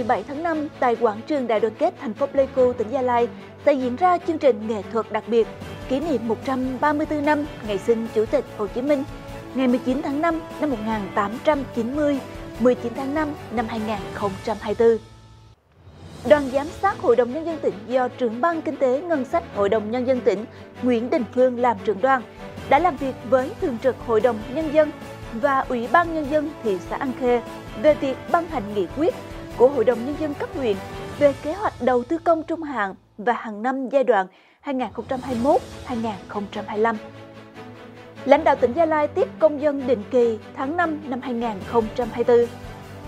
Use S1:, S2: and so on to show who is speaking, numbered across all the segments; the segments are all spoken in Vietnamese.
S1: 17 tháng 5 tại quảng trường Đại đoàn kết thành phố Pleiku, tỉnh Gia Lai sẽ diễn ra chương trình nghệ thuật đặc biệt kỷ niệm 134 năm ngày sinh Chủ tịch Hồ Chí Minh, ngày 19 tháng 5 năm 1890, 19 tháng 5 năm 2024. Đoàn giám sát Hội đồng Nhân dân tỉnh do trưởng ban kinh tế ngân sách Hội đồng Nhân dân tỉnh Nguyễn Đình Phương làm trưởng đoàn đã làm việc với Thường trực Hội đồng Nhân dân và Ủy ban Nhân dân thị xã An Khê về việc ban hành nghị quyết của Hội đồng Nhân dân cấp huyện về kế hoạch đầu tư công trung hạn và hàng năm giai đoạn 2021-2025. Lãnh đạo tỉnh Gia Lai tiếp công dân định kỳ tháng 5 năm 2024,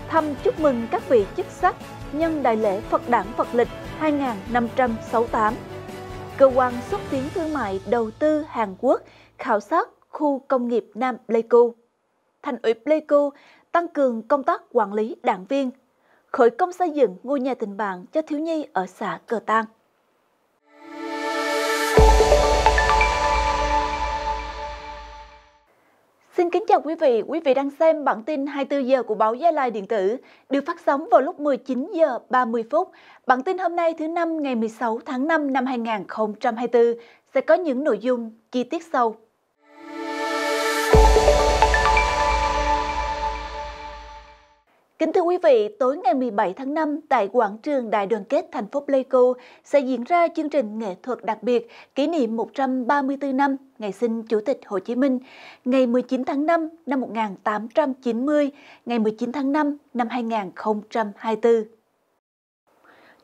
S1: thăm chúc mừng các vị chức sắc nhân đại lễ Phật đản Phật lịch 2568. Cơ quan xúc tiến thương mại đầu tư Hàn Quốc khảo sát khu công nghiệp Nam Pleiku. Thành ủy Pleiku tăng cường công tác quản lý đảng viên khởi công xây dựng ngôi nhà tình bạn cho thiếu nhi ở xã Cờ Tăng. Xin kính chào quý vị, quý vị đang xem bản tin 24 giờ của báo Gia Lai điện tử, được phát sóng vào lúc 19 giờ 30 phút. Bản tin hôm nay thứ năm ngày 16 tháng 5 năm 2024 sẽ có những nội dung chi tiết sau. quý vị, tối ngày 17 tháng 5 tại quảng trường Đại đoàn kết thành phố Pleiku sẽ diễn ra chương trình nghệ thuật đặc biệt kỷ niệm 134 năm ngày sinh Chủ tịch Hồ Chí Minh, ngày 19 tháng 5 năm 1890, ngày 19 tháng 5 năm 2024.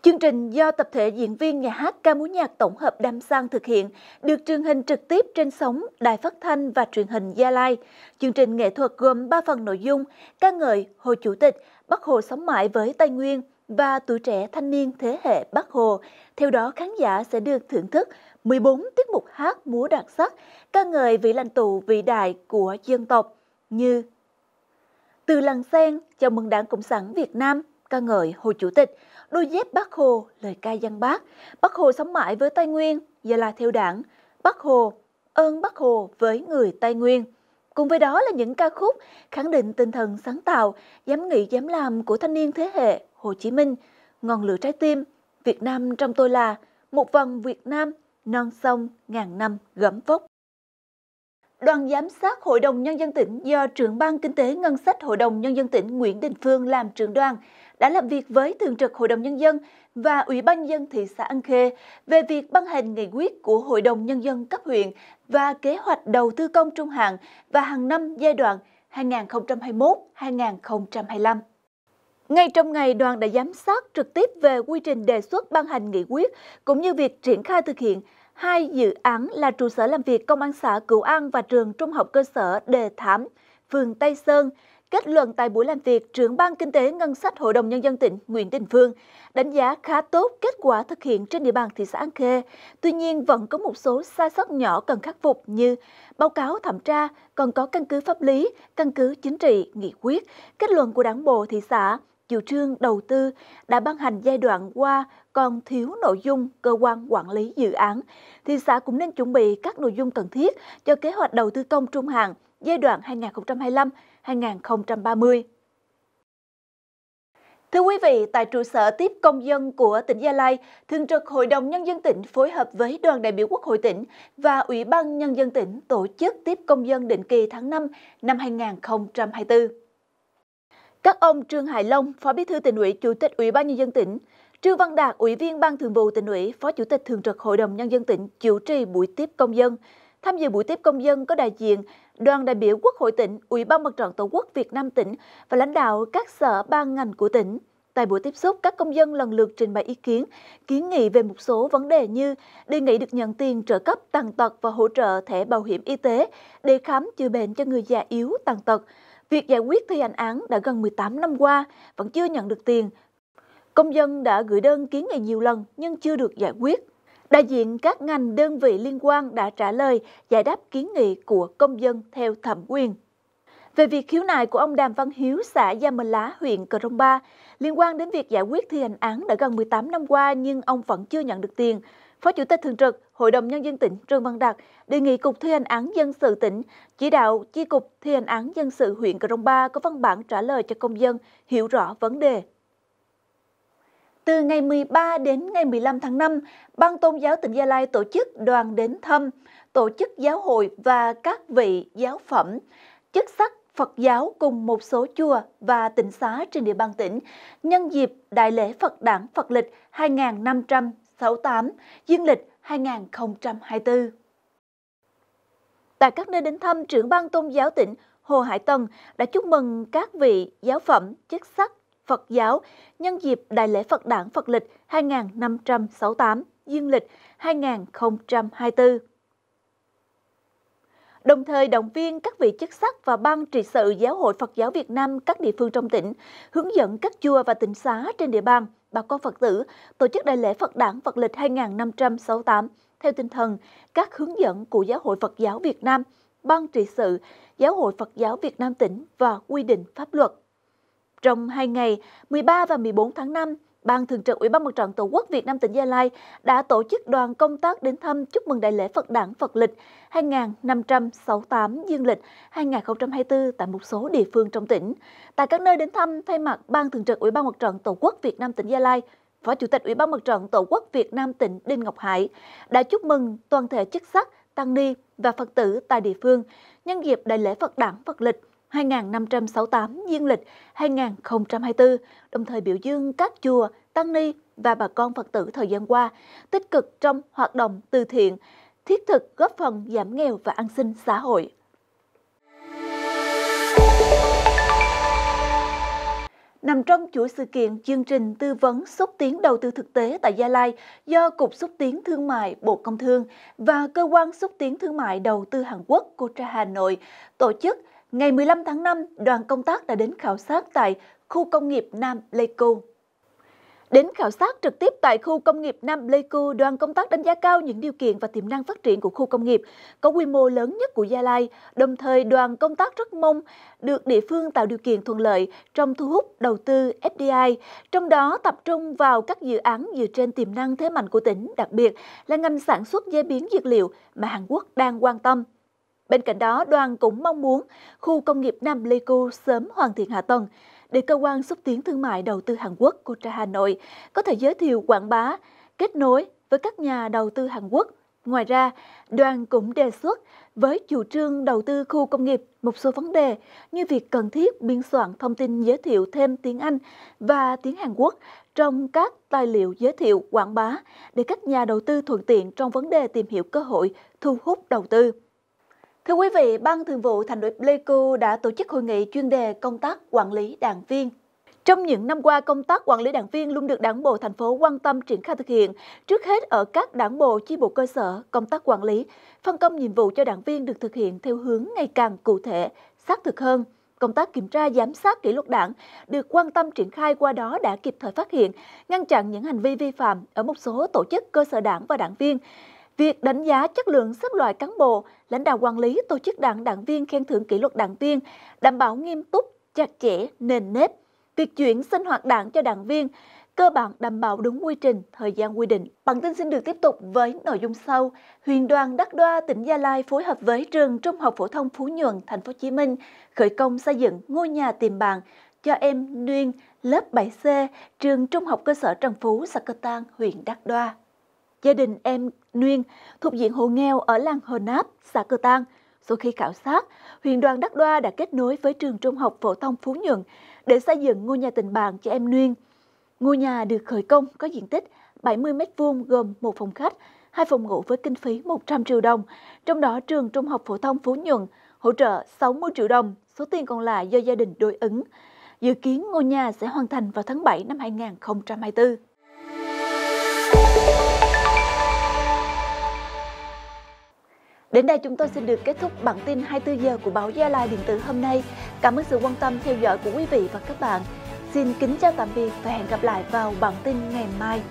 S1: Chương trình do tập thể diễn viên nhà hát ca múa nhạc tổng hợp Đam Sang thực hiện, được truyền hình trực tiếp trên sóng, đài phát thanh và truyền hình Gia Lai. Chương trình nghệ thuật gồm 3 phần nội dung, ca ngợi Hồ Chủ tịch, Bắc Hồ sống mãi với Tây Nguyên và tuổi trẻ thanh niên thế hệ Bắc Hồ. Theo đó, khán giả sẽ được thưởng thức 14 tiết mục hát múa đặc sắc ca ngợi vị lãnh tụ vĩ đại của dân tộc như Từ làng sen chào mừng Đảng Cộng sản Việt Nam, ca ngợi Hồ Chủ tịch, đôi dép Bắc Hồ, lời ca dân bác, Bắc Hồ sống mãi với Tây Nguyên, giờ là theo đảng, Bắc Hồ, ơn Bắc Hồ với người Tây Nguyên – Cùng với đó là những ca khúc khẳng định tinh thần sáng tạo, dám nghĩ dám làm của thanh niên thế hệ Hồ Chí Minh, Ngọn lửa trái tim, Việt Nam trong tôi là, Một vòng Việt Nam, Non sông ngàn năm gấm vóc. Đoàn giám sát Hội đồng Nhân dân tỉnh do trưởng ban Kinh tế Ngân sách Hội đồng Nhân dân tỉnh Nguyễn Đình Phương làm trưởng đoàn đã làm việc với Thường trực Hội đồng Nhân dân và Ủy ban dân thị xã An Khê về việc ban hành nghị quyết của Hội đồng Nhân dân cấp huyện và kế hoạch đầu tư công trung hạn và hàng năm giai đoạn 2021-2025. Ngay trong ngày, đoàn đã giám sát trực tiếp về quy trình đề xuất ban hành nghị quyết cũng như việc triển khai thực hiện hai dự án là trụ sở làm việc công an xã Cửu An và trường trung học cơ sở Đề Thám, phường Tây Sơn Kết luận tại buổi làm việc, trưởng ban kinh tế ngân sách Hội đồng Nhân dân tỉnh Nguyễn Đình Phương đánh giá khá tốt kết quả thực hiện trên địa bàn thị xã An Khê. Tuy nhiên, vẫn có một số sai sót nhỏ cần khắc phục như báo cáo thẩm tra còn có căn cứ pháp lý, căn cứ chính trị, nghị quyết, kết luận của đảng bộ thị xã, chủ trương đầu tư đã ban hành giai đoạn qua còn thiếu nội dung cơ quan quản lý dự án. Thị xã cũng nên chuẩn bị các nội dung cần thiết cho kế hoạch đầu tư công trung hạn giai đoạn 2030. Thưa quý vị, tại trụ sở tiếp công dân của tỉnh Gia Lai, Thường trực Hội đồng Nhân dân tỉnh phối hợp với đoàn đại biểu Quốc hội tỉnh và Ủy ban Nhân dân tỉnh tổ chức tiếp công dân định kỳ tháng 5 năm 2024. Các ông Trương Hải Long, Phó Bí thư tỉnh ủy, Chủ tịch Ủy ban Nhân dân tỉnh, Trương Văn Đạt, Ủy viên Ban Thường vụ tỉnh ủy, Phó Chủ tịch Thường trực Hội đồng Nhân dân tỉnh chủ trì buổi tiếp công dân. Tham dự buổi tiếp công dân có đại diện đoàn đại biểu Quốc hội tỉnh, Ủy ban Mặt trận Tổ quốc Việt Nam tỉnh và lãnh đạo các sở ban ngành của tỉnh. Tại buổi tiếp xúc, các công dân lần lượt trình bày ý kiến, kiến nghị về một số vấn đề như đề nghị được nhận tiền trợ cấp tàn tật và hỗ trợ thẻ bảo hiểm y tế để khám chữa bệnh cho người già yếu tàn tật. Việc giải quyết thi hành án đã gần 18 năm qua, vẫn chưa nhận được tiền. Công dân đã gửi đơn kiến nghị nhiều lần nhưng chưa được giải quyết. Đại diện các ngành đơn vị liên quan đã trả lời giải đáp kiến nghị của công dân theo thẩm quyền. Về việc khiếu nại của ông Đàm Văn Hiếu, xã Gia Mờ Lá, huyện Cờ Rông Ba, liên quan đến việc giải quyết thi hành án đã gần 18 năm qua nhưng ông vẫn chưa nhận được tiền, Phó Chủ tịch Thường trực Hội đồng Nhân dân tỉnh Trương Văn Đạt đề nghị Cục Thi hành án dân sự tỉnh chỉ đạo Chi cục Thi hành án dân sự huyện Cờ Rông Ba có văn bản trả lời cho công dân hiểu rõ vấn đề. Từ ngày 13 đến ngày 15 tháng 5, Ban Tôn giáo tỉnh Gia Lai tổ chức đoàn đến thăm, tổ chức giáo hội và các vị giáo phẩm, chức sắc Phật giáo cùng một số chùa và tỉnh xá trên địa bàn tỉnh nhân dịp Đại lễ Phật đản Phật lịch 2568, dương lịch 2024. Tại các nơi đến thăm, trưởng ban tôn giáo tỉnh Hồ Hải Tân đã chúc mừng các vị giáo phẩm, chức sắc Phật giáo nhân dịp Đại lễ Phật đản Phật lịch 2568, dương lịch 2024 đồng thời động viên các vị chức sắc và ban trị sự Giáo hội Phật giáo Việt Nam các địa phương trong tỉnh, hướng dẫn các chùa và tỉnh xá trên địa bàn, bà con Phật tử tổ chức đại lễ Phật đản Phật lịch 2568 theo tinh thần các hướng dẫn của Giáo hội Phật giáo Việt Nam, ban trị sự Giáo hội Phật giáo Việt Nam tỉnh và quy định pháp luật. Trong hai ngày 13 và 14 tháng 5, Ban Thường trực Ủy ban Mặt trận Tổ quốc Việt Nam tỉnh Gia Lai đã tổ chức đoàn công tác đến thăm chúc mừng đại lễ Phật đản Phật lịch 2568 dương lịch 2024 tại một số địa phương trong tỉnh. Tại các nơi đến thăm, thay mặt Ban Thường trực Ủy ban Mặt trận Tổ quốc Việt Nam tỉnh Gia Lai, Phó Chủ tịch Ủy ban Mặt trận Tổ quốc Việt Nam tỉnh Đinh Ngọc Hải đã chúc mừng toàn thể chức sắc, tăng ni và Phật tử tại địa phương nhân dịp đại lễ Phật đản Phật lịch 2568 dương lịch 2024, đồng thời biểu dương các chùa, tăng ni và bà con Phật tử thời gian qua tích cực trong hoạt động từ thiện, thiết thực góp phần giảm nghèo và an sinh xã hội. Nằm trong chuỗi sự kiện chương trình tư vấn xúc tiến đầu tư thực tế tại Gia Lai do Cục Xúc tiến Thương mại Bộ Công Thương và Cơ quan Xúc tiến Thương mại Đầu tư Hàn Quốc Kotra Hà Nội tổ chức Ngày 15 tháng 5, đoàn công tác đã đến khảo sát tại khu công nghiệp Nam Pleiku. Đến khảo sát trực tiếp tại khu công nghiệp Nam Pleiku, đoàn công tác đánh giá cao những điều kiện và tiềm năng phát triển của khu công nghiệp có quy mô lớn nhất của Gia Lai. Đồng thời, đoàn công tác rất mong được địa phương tạo điều kiện thuận lợi trong thu hút đầu tư FDI, trong đó tập trung vào các dự án dựa trên tiềm năng thế mạnh của tỉnh, đặc biệt là ngành sản xuất chế biến dược liệu mà Hàn Quốc đang quan tâm. Bên cạnh đó, đoàn cũng mong muốn khu công nghiệp Nam Pleiku sớm hoàn thiện hạ tầng để cơ quan xúc tiến thương mại đầu tư Hàn Quốc Kotra Hà Nội có thể giới thiệu quảng bá, kết nối với các nhà đầu tư Hàn Quốc. Ngoài ra, đoàn cũng đề xuất với chủ trương đầu tư khu công nghiệp một số vấn đề như việc cần thiết biên soạn thông tin giới thiệu thêm tiếng Anh và tiếng Hàn Quốc trong các tài liệu giới thiệu quảng bá để các nhà đầu tư thuận tiện trong vấn đề tìm hiểu cơ hội thu hút đầu tư. Thưa quý vị, Ban Thường vụ Thành ủy Pleiku đã tổ chức hội nghị chuyên đề công tác quản lý đảng viên. Trong những năm qua, công tác quản lý đảng viên luôn được đảng bộ thành phố quan tâm triển khai thực hiện. Trước hết ở các đảng bộ chi bộ cơ sở, công tác quản lý, phân công nhiệm vụ cho đảng viên được thực hiện theo hướng ngày càng cụ thể, xác thực hơn. Công tác kiểm tra giám sát kỷ luật đảng được quan tâm triển khai qua đó đã kịp thời phát hiện, ngăn chặn những hành vi vi phạm ở một số tổ chức cơ sở đảng và đảng viên. Việc đánh giá chất lượng xếp loại cán bộ, lãnh đạo quản lý tổ chức đảng đảng viên khen thưởng kỷ luật đảng viên đảm bảo nghiêm túc, chặt chẽ, nền nếp. Việc chuyển sinh hoạt đảng cho đảng viên cơ bản đảm bảo đúng quy trình, thời gian quy định. Bản tin xin được tiếp tục với nội dung sau. Huyền đoàn Đắc Đoa tỉnh Gia Lai phối hợp với trường Trung học phổ thông Phú Nhuận, thành phố Hồ Chí Minh khởi công xây dựng ngôi nhà tiềm bàn cho em Nguyên lớp 7C, trường Trung học cơ sở Trần Phú, Sà Cơ Tăng, huyện Đắc Đoa gia đình em Nguyên thuộc diện hộ nghèo ở làng Hờ Náp, xã Cơ Tăng. Sau khi khảo sát, huyện đoàn Đắc Đoa đã kết nối với trường trung học phổ thông Phú Nhuận để xây dựng ngôi nhà tình bạn cho em Nguyên. Ngôi nhà được khởi công có diện tích 70 m2 gồm một phòng khách, hai phòng ngủ với kinh phí 100 triệu đồng, trong đó trường Trung học phổ thông Phú Nhuận hỗ trợ 60 triệu đồng, số tiền còn lại do gia đình đối ứng. Dự kiến ngôi nhà sẽ hoàn thành vào tháng 7 năm 2024. Đến đây chúng tôi xin được kết thúc bản tin 24 giờ của báo Gia Lai điện tử hôm nay. Cảm ơn sự quan tâm theo dõi của quý vị và các bạn. Xin kính chào tạm biệt và hẹn gặp lại vào bản tin ngày mai.